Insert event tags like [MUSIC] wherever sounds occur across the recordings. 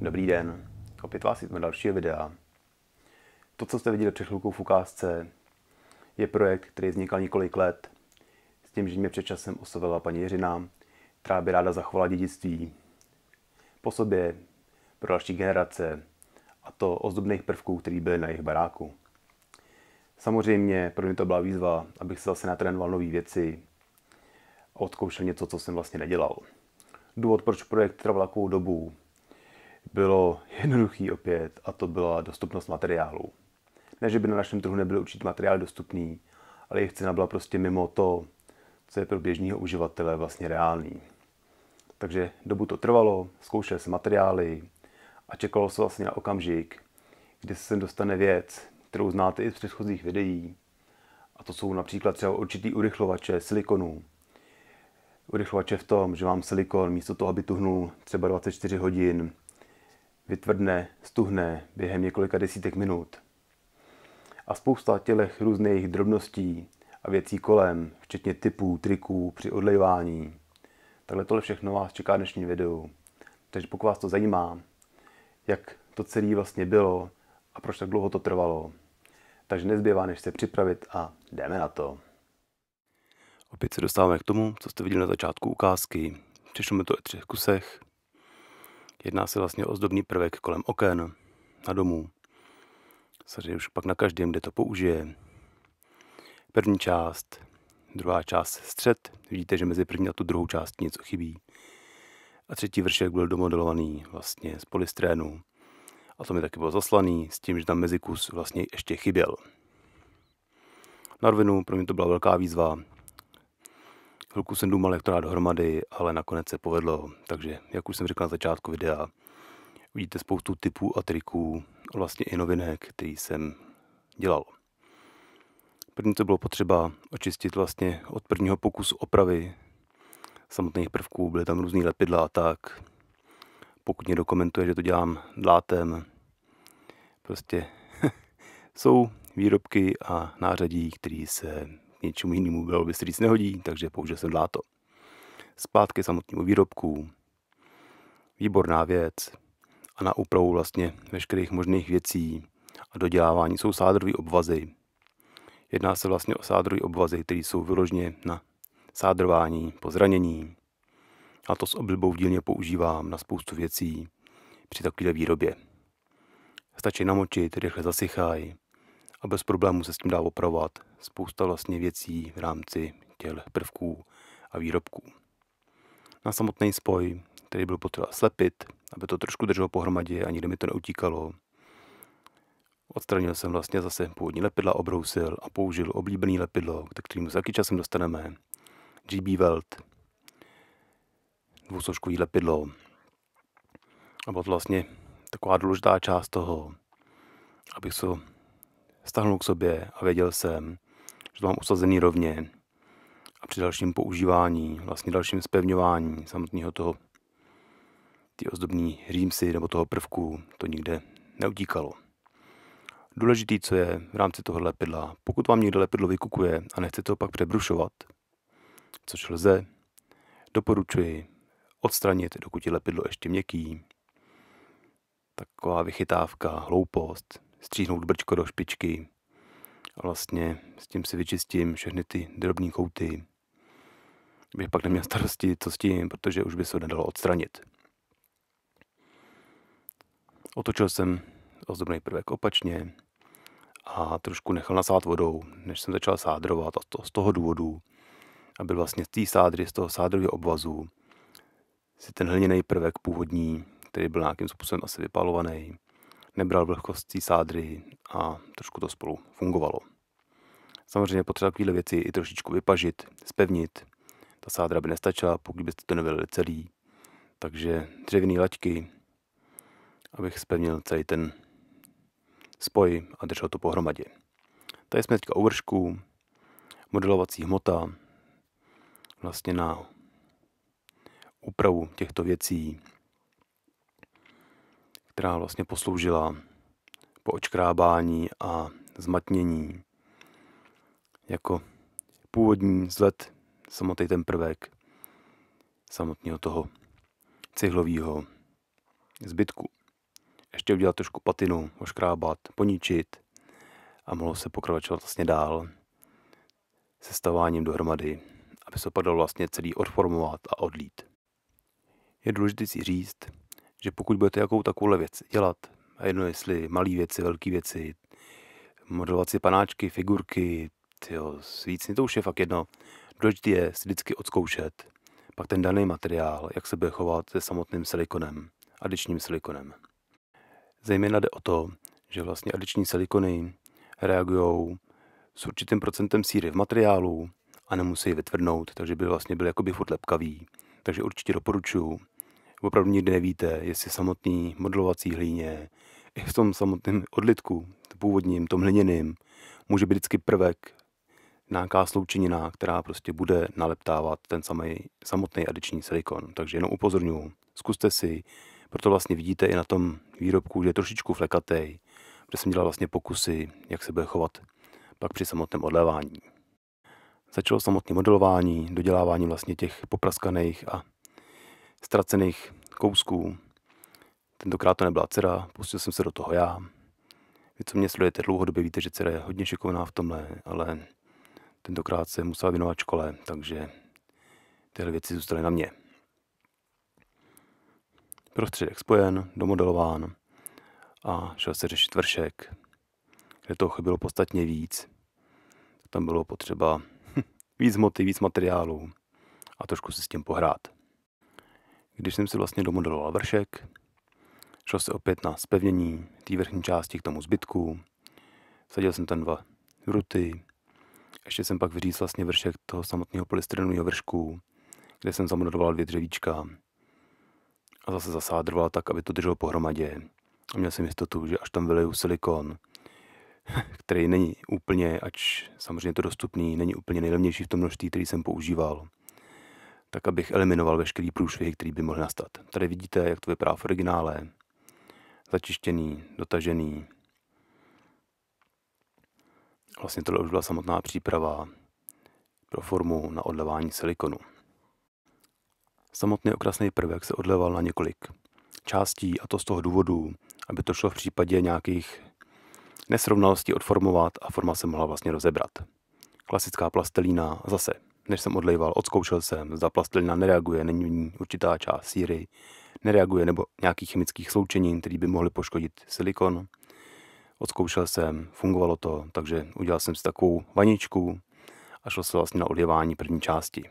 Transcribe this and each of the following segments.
Dobrý den, opět vás jsme dalšího videa. To, co jste viděli před chvilkou v ukázce, je projekt, který vznikal několik let, s tím, že mě před časem oslovila paní Jiřina, která by ráda zachovala dědictví po sobě pro další generace, a to ozdobných prvků, které byly na jejich baráku. Samozřejmě pro mě to byla výzva, abych se zase natrénoval nové věci a odkoušel něco, co jsem vlastně nedělal. Důvod, proč projekt trval takovou dobu, bylo jednoduchý opět a to byla dostupnost materiálů. Ne, že by na našem trhu nebyl určitý materiál dostupný, ale jejich cena byla prostě mimo to, co je pro běžného uživatele vlastně reálný. Takže dobu to trvalo, zkoušel se materiály a čekalo se vlastně na okamžik, kdy se sem dostane věc, kterou znáte i z předchozích videí, a to jsou například třeba určitý urychlovače silikonu. Urychlovače v tom, že vám silikon místo toho, aby tuhnul třeba 24 hodin, vytvrdne, stuhne během několika desítek minut. A spousta tělech různých drobností a věcí kolem, včetně typů, triků při odlejvání. Takhle tohle všechno vás čeká dnešní video. Takže pokud vás to zajímá, jak to celé vlastně bylo a proč tak dlouho to trvalo. Takže nezbývá, než se připravit a jdeme na to. Opět se dostáváme k tomu, co jste viděli na začátku ukázky. mi to ve třech kusech, Jedná se vlastně o ozdobný prvek kolem oken, na domů. Samozřejmě už pak na každém, kde to použije. První část, druhá část střed. Vidíte, že mezi první a tu druhou část něco chybí. A třetí vršek byl domodelovaný vlastně z polystrénu. A to mi taky bylo zaslaný s tím, že tam mezikus vlastně ještě chyběl. Na rovinu pro mě to byla velká výzva, Chvilku jsem důmal, jak to dát dohromady, ale nakonec se povedlo. Takže, jak už jsem říkal na začátku videa, vidíte spoustu typů a triků, vlastně i novinek, který jsem dělal. První, co bylo potřeba očistit vlastně od prvního pokusu opravy samotných prvků, byly tam různý lepidla a tak. Pokud někdo komentuje, že to dělám dlátem, prostě [LAUGHS] jsou výrobky a nářadí, které se k něčemu jinému bylo by se nehodí, takže použil jsem dláto. Zpátky samotnému výrobku. Výborná věc. A na úpravu vlastně veškerých možných věcí a dodělávání jsou sádrové obvazy. Jedná se vlastně o sádrové obvazy, které jsou vyložně na sádrování po zranění. A to s oblibou v dílně používám na spoustu věcí při takové výrobě. Stačí namočit, rychle zasychají, a bez problémů se s tím dá opravovat spousta vlastně věcí v rámci těl, prvků a výrobků. Na samotný spoj, který byl potřeba slepit, aby to trošku drželo pohromadě a nikdy mi to neutíkalo. Odstranil jsem vlastně zase původní lepidla, obrousil a použil oblíbený lepidlo, ke kterému se taky časem dostaneme. GB Welt, dvousložkový lepidlo. A bylo to vlastně taková důležitá část toho, abych se stáhnul k sobě a věděl jsem, že to mám usazený rovně. A při dalším používání, vlastně dalším zpevňování samotného toho ty ozdobní římsy nebo toho prvku, to nikde neutíkalo. Důležitý, co je v rámci toho lepidla, pokud vám někde lepidlo vykukuje a nechcete ho pak přebrušovat, což lze, doporučuji odstranit, dokud je lepidlo ještě měkký. Taková vychytávka, hloupost, stříhnout brčko do špičky a vlastně s tím si vyčistím všechny ty drobné kouty. Bych pak neměl starosti, co s tím, protože už by se nedalo odstranit. Otočil jsem ozdobný prvek opačně a trošku nechal nasát vodou, než jsem začal sádrovat a to z toho důvodu, aby vlastně z té sádry, z toho sádrového obvazu si ten hliněný prvek původní, který byl nějakým způsobem asi vypalovaný, nebral vlhkost té sádry a trošku to spolu fungovalo. Samozřejmě potřeba takovéhle věci i trošičku vypažit, spevnit. Ta sádra by nestačila, pokud byste to nevedli celý. Takže dřevěné laťky, abych spevnil celý ten spoj a držel to pohromadě. Tady jsme teďka u vršku, modelovací hmota, vlastně na úpravu těchto věcí, která vlastně posloužila po očkrábání a zmatnění jako původní zlet samotný ten prvek samotného toho cihlového zbytku. Ještě udělat trošku patinu, oškrábat, poničit a mohlo se pokračovat vlastně dál sestaváním dohromady, aby se padalo vlastně celý odformovat a odlít. Je důležité si říct, že pokud budete jakou takovou věc dělat, a jedno jestli malé věci, velké věci, modelovat si panáčky, figurky, tyjo, svícny, to už je fakt jedno. Důležité je si vždycky odzkoušet pak ten daný materiál, jak se bude chovat se samotným silikonem, adičním silikonem. Zejména jde o to, že vlastně adiční silikony reagují s určitým procentem síry v materiálu a nemusí vytvrdnout, takže by vlastně byly jakoby furt lepkavý. Takže určitě doporučuji opravdu nikdy nevíte, jestli samotný modelovací hlíně, i v tom samotném odlitku, to původním, tom hliněným, může být vždycky prvek, nějaká sloučenina, která prostě bude naleptávat ten samý, samotný adiční silikon. Takže jenom upozorňuji, zkuste si, proto vlastně vidíte i na tom výrobku, že je trošičku flekatej, kde jsem dělal vlastně pokusy, jak se bude chovat pak při samotném odlevání. Začalo samotné modelování, dodělávání vlastně těch popraskaných a ztracených kousků. Tentokrát to nebyla dcera, pustil jsem se do toho já. Vy, co mě sledujete dlouhodobě, víte, že dcera je hodně šikovná v tomhle, ale tentokrát se musela věnovat škole, takže tyhle věci zůstaly na mě. Prostředek spojen, domodelován a šel se řešit vršek, kde toho chybilo podstatně víc. Tam bylo potřeba [LAUGHS] víc moty, víc materiálů a trošku si s tím pohrát. Když jsem si vlastně domodeloval vršek, šel se opět na spevnění té vrchní části k tomu zbytku, sadil jsem tam dva ruty, ještě jsem pak vyříz vlastně vršek toho samotného polystyrenového vršku, kde jsem zamodeloval dvě dřevíčka a zase zasádroval tak, aby to drželo pohromadě. A měl jsem jistotu, že až tam vyleju silikon, [LAUGHS] který není úplně, ač samozřejmě to dostupný, není úplně nejlevnější v tom množství, který jsem používal, tak abych eliminoval veškerý průšvihy, který by mohl nastat. Tady vidíte, jak to vypadá v originále. Začištěný, dotažený. Vlastně tohle už byla samotná příprava pro formu na odlevání silikonu. Samotný okrasný prvek se odleval na několik částí a to z toho důvodu, aby to šlo v případě nějakých nesrovnalostí odformovat a forma se mohla vlastně rozebrat. Klasická plastelína zase než jsem odlejval, odzkoušel jsem, zda plastelina nereaguje, není v ní určitá část síry, nereaguje nebo nějakých chemických sloučenin, které by mohly poškodit silikon. Odzkoušel jsem, fungovalo to, takže udělal jsem si takovou vaničku a šlo se vlastně na odlivání první části.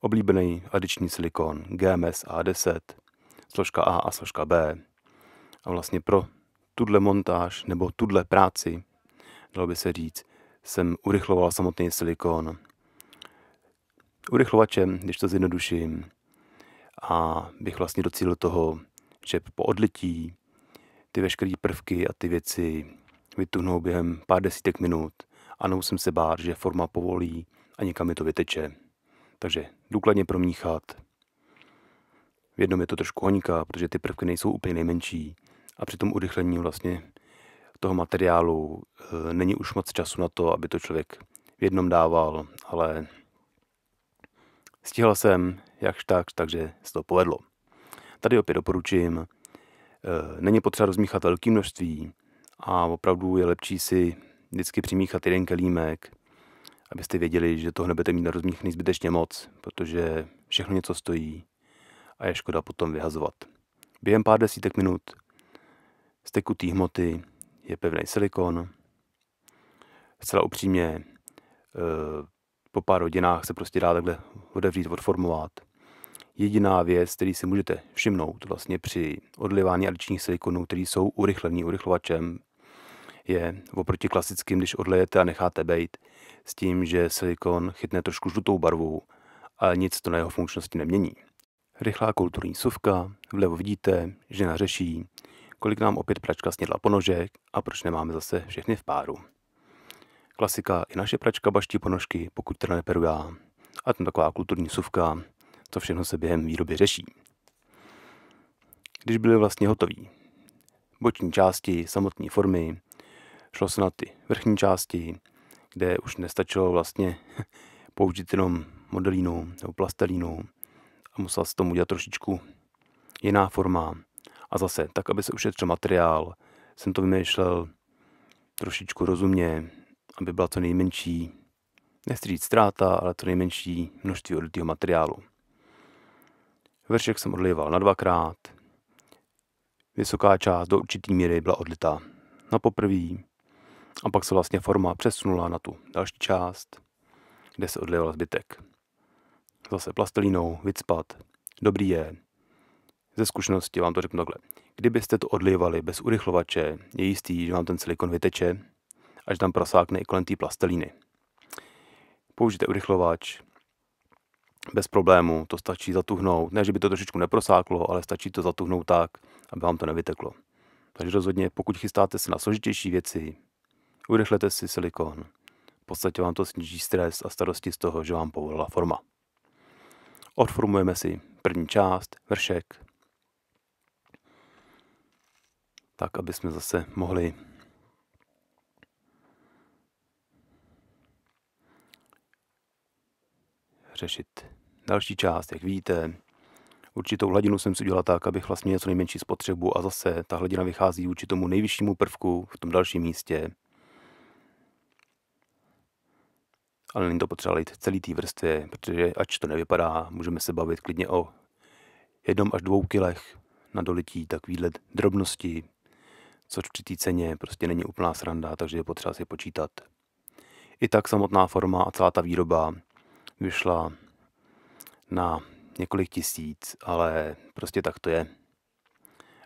Oblíbený adiční silikon GMS A10, složka A a složka B. A vlastně pro tuhle montáž nebo tuhle práci, dalo by se říct, jsem urychloval samotný silikon urychlovačem, když to zjednoduším, a bych vlastně docílil toho, že po odlití ty veškeré prvky a ty věci vytuhnou během pár desítek minut a nemusím se bát, že forma povolí a někam mi to vyteče. Takže důkladně promíchat. V jednom je to trošku honíka, protože ty prvky nejsou úplně nejmenší a při tom urychlení vlastně toho materiálu e, není už moc času na to, aby to člověk v jednom dával, ale Stihl jsem jakž tak, takže se to povedlo. Tady opět doporučím, eh, není potřeba rozmíchat velké množství a opravdu je lepší si vždycky přimíchat jeden kelímek, abyste věděli, že toho nebudete mít na rozmíchný zbytečně moc, protože všechno něco stojí a je škoda potom vyhazovat. Během pár desítek minut z tekutý hmoty je pevný silikon. Zcela upřímně, eh, po pár hodinách se prostě dá takhle odevřít, odformovat. Jediná věc, který si můžete všimnout vlastně při odlivání adičních silikonů, které jsou urychlený urychlovačem, je oproti klasickým, když odlejete a necháte bejt, s tím, že silikon chytne trošku žlutou barvu, ale nic to na jeho funkčnosti nemění. Rychlá kulturní suvka, vlevo vidíte, že nařeší, kolik nám opět pračka snědla ponožek a proč nemáme zase všechny v páru. Klasika i naše pračka baští ponožky, pokud teda neperu já. A tam taková kulturní suvka, co všechno se během výroby řeší. Když byly vlastně hotové, Boční části, samotné formy, šlo se na ty vrchní části, kde už nestačilo vlastně [LAUGHS] použít jenom modelínu nebo plastelínu a musela se tomu udělat trošičku jiná forma. A zase, tak, aby se ušetřil materiál, jsem to vymýšlel trošičku rozumně, aby byla co nejmenší, nechci říct ztráta, ale to nejmenší množství odlitého materiálu. Vršek jsem odlival na dvakrát, vysoká část do určitý míry byla odlitá na poprvé, a pak se vlastně forma přesunula na tu další část, kde se odlival zbytek. Zase plastelínou, vycpat, dobrý je. Ze zkušenosti vám to řeknu takhle. Kdybyste to odlivali bez urychlovače, je jistý, že vám ten silikon vyteče až tam prosákne i kolem té plastelíny. Použijte urychlovač, bez problému, to stačí zatuhnout. Ne, že by to trošičku neprosáklo, ale stačí to zatuhnout tak, aby vám to nevyteklo. Takže rozhodně, pokud chystáte se na složitější věci, urychlete si silikon. V podstatě vám to sníží stres a starosti z toho, že vám povolila forma. Odformujeme si první část, vršek, tak aby jsme zase mohli řešit. Další část, jak vidíte, určitou hladinu jsem si udělal tak, abych vlastně něco nejmenší spotřebu a zase ta hladina vychází vůči tomu nejvyššímu prvku v tom dalším místě. Ale není to potřeba lít celý té vrstvě, protože ač to nevypadá, můžeme se bavit klidně o jednom až dvou kilech na dolití takovýhle drobnosti, což při té ceně prostě není úplná sranda, takže je potřeba si počítat. I tak samotná forma a celá ta výroba vyšla na několik tisíc, ale prostě tak to je.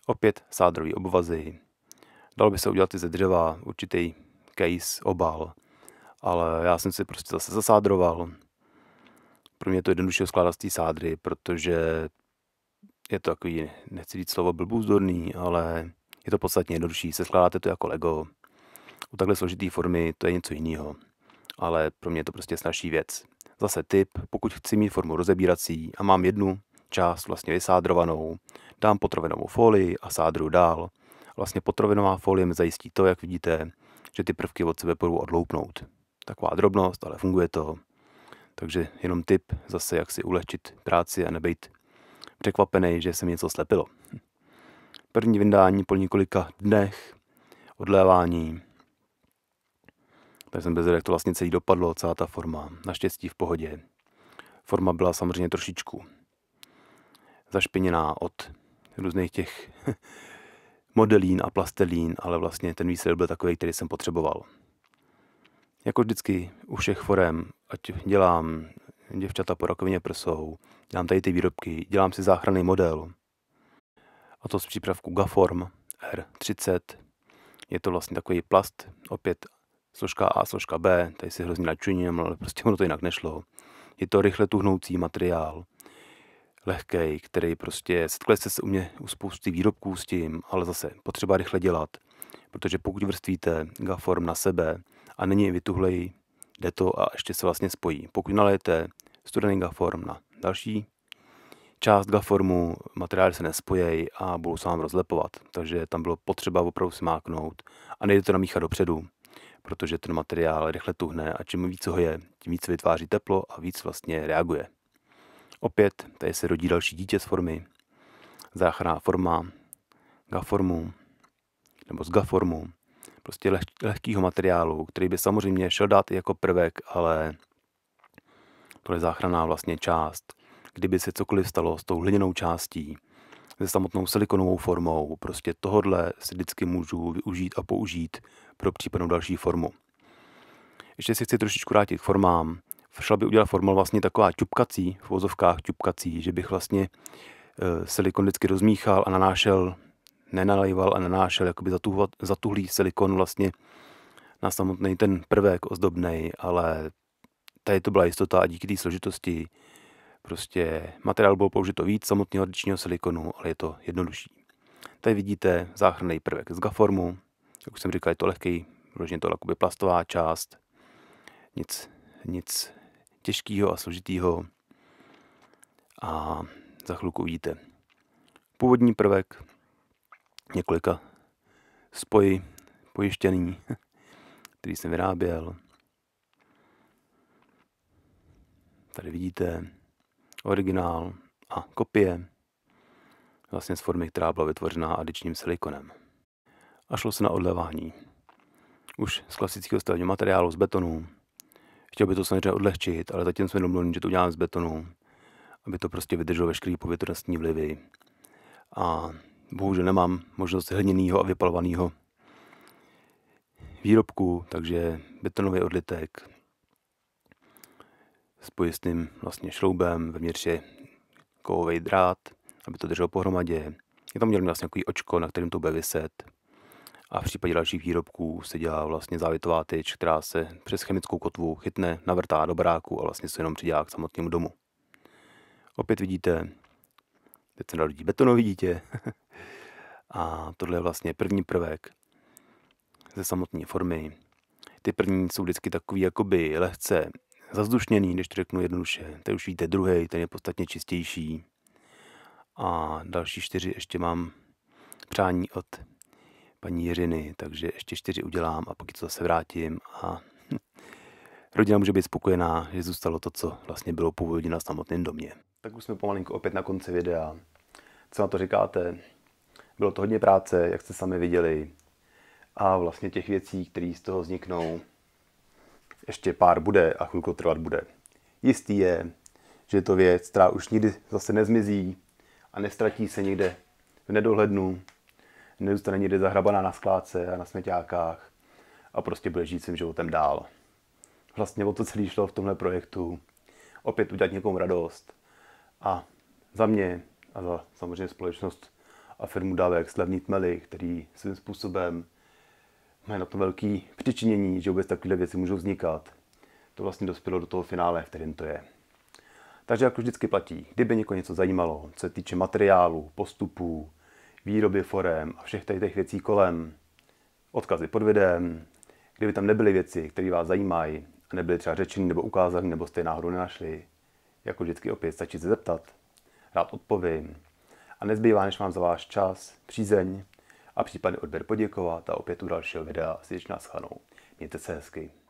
Opět sádrový obvazy. Dalo by se udělat i ze dřeva určitý case, obal, ale já jsem si prostě zase zasádroval. Pro mě je to jednoduše skládat z té sádry, protože je to takový, nechci říct slovo blbůzdorný, ale je to podstatně jednodušší. Se skládáte to jako Lego. U takhle složitý formy to je něco jiného, ale pro mě je to prostě snažší věc. Zase typ, pokud chci mít formu rozebírací a mám jednu část vlastně vysádrovanou, dám potrovinovou folii a sádru dál. Vlastně potrovinová folie mi zajistí to, jak vidíte, že ty prvky od sebe budou odloupnout. Taková drobnost, ale funguje to. Takže jenom tip zase, jak si ulehčit práci a nebejt překvapený, že se mi něco slepilo. Hm. První vyndání po několika dnech, odlévání, tak jsem bez jak to vlastně celý dopadlo, celá ta forma. Naštěstí v pohodě. Forma byla samozřejmě trošičku zašpiněná od různých těch [LAUGHS] modelín a plastelín, ale vlastně ten výsledek byl takový, který jsem potřeboval. Jako vždycky u všech forem, ať dělám děvčata po rakovině prsou, dělám tady ty výrobky, dělám si záchranný model. A to z přípravku Gaform R30. Je to vlastně takový plast, opět složka A, složka B, tady si hrozně nadčuním, ale prostě ono to jinak nešlo. Je to rychle tuhnoucí materiál, lehký, který prostě, setkle se u mě u spousty výrobků s tím, ale zase potřeba rychle dělat, protože pokud vrstvíte gaform na sebe a není vytuhlej, jde to a ještě se vlastně spojí. Pokud nalejete studený gaform na další část gaformu, materiály se nespojejí a budou se vám rozlepovat, takže tam bylo potřeba opravdu smáknout a nejde to namíchat dopředu protože ten materiál rychle tuhne a čím víc ho je, tím víc vytváří teplo a víc vlastně reaguje. Opět tady se rodí další dítě z formy, záchranná forma, gaformu, nebo z gaformu, prostě leh, lehkého materiálu, který by samozřejmě šel dát i jako prvek, ale to je záchranná vlastně část. Kdyby se cokoliv stalo s tou hliněnou částí, se samotnou silikonovou formou. Prostě tohodle si vždycky můžu využít a použít pro případnou další formu. Ještě si chci trošičku vrátit k formám. Šla by udělat formu vlastně taková čupkací, v vozovkách čupkací, že bych vlastně e, silikon vždycky rozmíchal a nanášel, nenalejval a nanášel jakoby zatuhvat, zatuhlý silikon vlastně na samotný ten prvek ozdobný, ale tady to byla jistota a díky té složitosti Prostě materiál bylo použito víc samotného radičního silikonu, ale je to jednodušší. Tady vidíte záchranný prvek z Gaformu. Jak už jsem říkal, je to lehký, vložně to je plastová část. Nic, nic těžkého a složitého. A za chvilku uvidíte původní prvek, několika spoji pojištěný, [LAUGHS] který jsem vyráběl. Tady vidíte originál a kopie, vlastně z formy, která byla vytvořena adičním silikonem. A šlo se na odlevání. Už z klasického stavebního materiálu, z betonu. Chtěl by to samozřejmě odlehčit, ale zatím jsme domluvili, že to uděláme z betonu, aby to prostě vydrželo veškeré povětrnostní vlivy. A bohužel nemám možnost hliněného a vypalovaného výrobku, takže betonový odlitek s pojistným vlastně šroubem, vevnitř je kovový drát, aby to drželo pohromadě. Je tam měl vlastně takový očko, na kterém to bude vyset. A v případě dalších výrobků se dělá vlastně závitová tyč, která se přes chemickou kotvu chytne, navrtá do baráku a vlastně se jenom přidělá k samotnému domu. Opět vidíte, teď se narodí betonový dítě. [LAUGHS] a tohle je vlastně první prvek ze samotné formy. Ty první jsou vždycky takový jakoby lehce zazdušněný, když to řeknu jednoduše. Ten už víte druhý, ten je podstatně čistější. A další čtyři ještě mám přání od paní Jiřiny, takže ještě čtyři udělám a pak to zase vrátím a [LAUGHS] rodina může být spokojená, že zůstalo to, co vlastně bylo původně na samotném domě. Tak už jsme pomalinko opět na konci videa. Co na to říkáte? Bylo to hodně práce, jak jste sami viděli. A vlastně těch věcí, které z toho vzniknou, ještě pár bude a chvilku trvat bude. Jistý je, že je to věc, která už nikdy zase nezmizí a nestratí se někde v nedohlednu, nezůstane někde zahrabaná na skládce a na smeťákách a prostě bude žít svým životem dál. Vlastně o to celý šlo v tomhle projektu. Opět udělat někomu radost a za mě a za samozřejmě společnost a firmu dávek Slavní Tmely, který svým způsobem mají na to velký přičinění, že vůbec takové věci můžou vznikat. To vlastně dospělo do toho finále, v kterém to je. Takže jako vždycky platí, kdyby někoho něco zajímalo, co se týče materiálu, postupů, výroby forem a všech tady těch věcí kolem, odkazy pod videem, kdyby tam nebyly věci, které vás zajímají a nebyly třeba řečeny nebo ukázány nebo jste je náhodou nenašli, jako vždycky opět stačí se zeptat, rád odpovím a nezbývá, než mám za váš čas, přízeň a případně odběr poděkovat a opět u dalšího videa si nás Mějte se hezky.